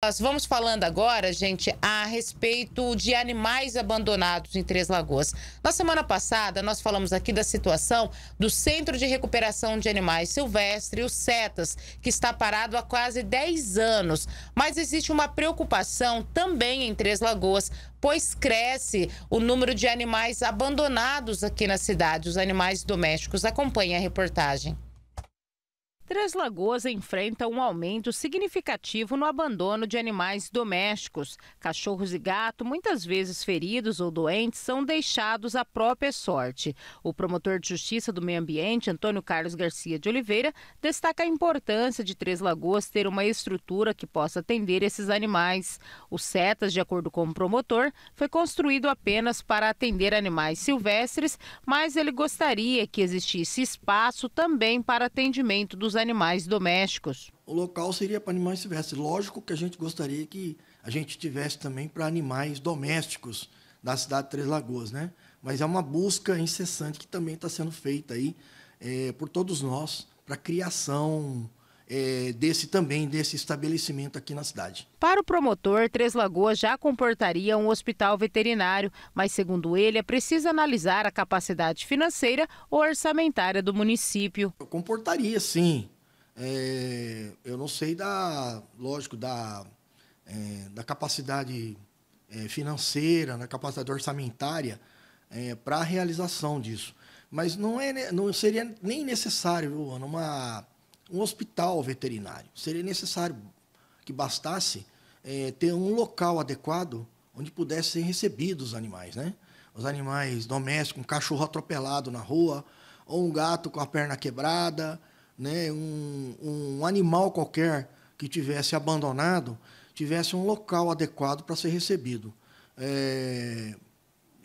Nós vamos falando agora, gente, a respeito de animais abandonados em Três Lagoas. Na semana passada, nós falamos aqui da situação do Centro de Recuperação de Animais Silvestres, o CETAS, que está parado há quase 10 anos. Mas existe uma preocupação também em Três Lagoas, pois cresce o número de animais abandonados aqui na cidade, os animais domésticos. Acompanhe a reportagem. Três Lagoas enfrenta um aumento significativo no abandono de animais domésticos. Cachorros e gato, muitas vezes feridos ou doentes, são deixados à própria sorte. O promotor de Justiça do Meio Ambiente, Antônio Carlos Garcia de Oliveira, destaca a importância de Três Lagoas ter uma estrutura que possa atender esses animais. O setas, de acordo com o promotor, foi construído apenas para atender animais silvestres, mas ele gostaria que existisse espaço também para atendimento dos animais domésticos. O local seria para animais silvestres. Lógico que a gente gostaria que a gente tivesse também para animais domésticos da cidade de Três Lagoas, né? Mas é uma busca incessante que também está sendo feita aí é, por todos nós para criação é, desse também, desse estabelecimento aqui na cidade. Para o promotor, Três Lagoas já comportaria um hospital veterinário, mas segundo ele, é preciso analisar a capacidade financeira ou orçamentária do município. Eu comportaria, sim. É, eu não sei da, lógico, da, é, da capacidade é, financeira, da capacidade orçamentária é, para a realização disso. Mas não, é, não seria nem necessário, Ana, uma um hospital veterinário. Seria necessário que bastasse é, ter um local adequado onde pudessem ser recebidos os animais, né? Os animais domésticos, um cachorro atropelado na rua, ou um gato com a perna quebrada, né? um, um animal qualquer que tivesse abandonado, tivesse um local adequado para ser recebido. É,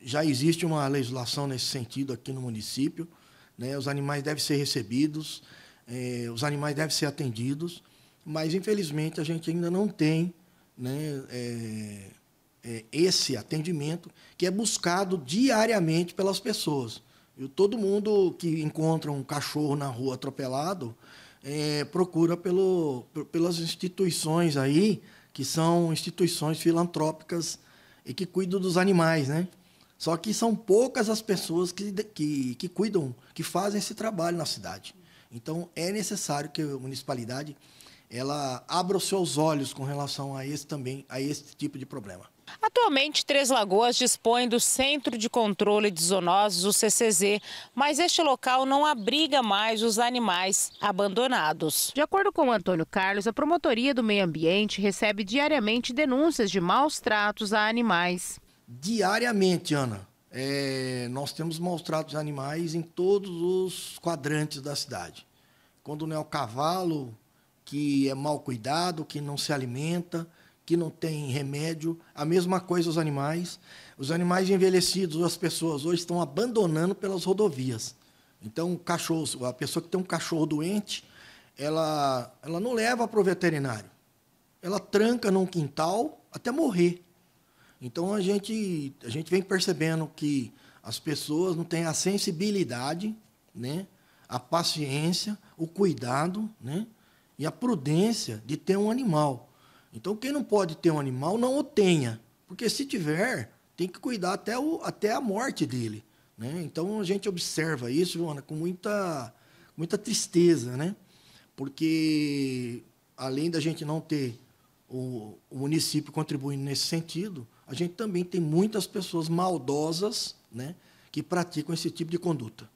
já existe uma legislação nesse sentido aqui no município. Né? Os animais devem ser recebidos é, os animais devem ser atendidos, mas infelizmente a gente ainda não tem né, é, é, esse atendimento que é buscado diariamente pelas pessoas. todo mundo que encontra um cachorro na rua atropelado é, procura pelo, pelas instituições aí, que são instituições filantrópicas e que cuidam dos animais, né? Só que são poucas as pessoas que, que, que cuidam, que fazem esse trabalho na cidade. Então, é necessário que a municipalidade ela abra os seus olhos com relação a esse também, a esse tipo de problema. Atualmente, Três Lagoas dispõe do Centro de Controle de Zoonoses, o CCZ, mas este local não abriga mais os animais abandonados. De acordo com Antônio Carlos, a Promotoria do Meio Ambiente recebe diariamente denúncias de maus tratos a animais. Diariamente, Ana é, nós temos maus-tratos animais em todos os quadrantes da cidade. Quando não é o cavalo que é mal cuidado, que não se alimenta, que não tem remédio, a mesma coisa os animais. Os animais envelhecidos, as pessoas hoje estão abandonando pelas rodovias. Então, o cachorro, a pessoa que tem um cachorro doente, ela, ela não leva para o veterinário. Ela tranca num quintal até morrer. Então a gente, a gente vem percebendo que as pessoas não têm a sensibilidade, né, a paciência, o cuidado né, e a prudência de ter um animal. Então quem não pode ter um animal, não o tenha. Porque se tiver, tem que cuidar até, o, até a morte dele. Né? Então a gente observa isso, Joana, com muita, muita tristeza, né? Porque além da gente não ter o, o município contribuindo nesse sentido, a gente também tem muitas pessoas maldosas né, que praticam esse tipo de conduta.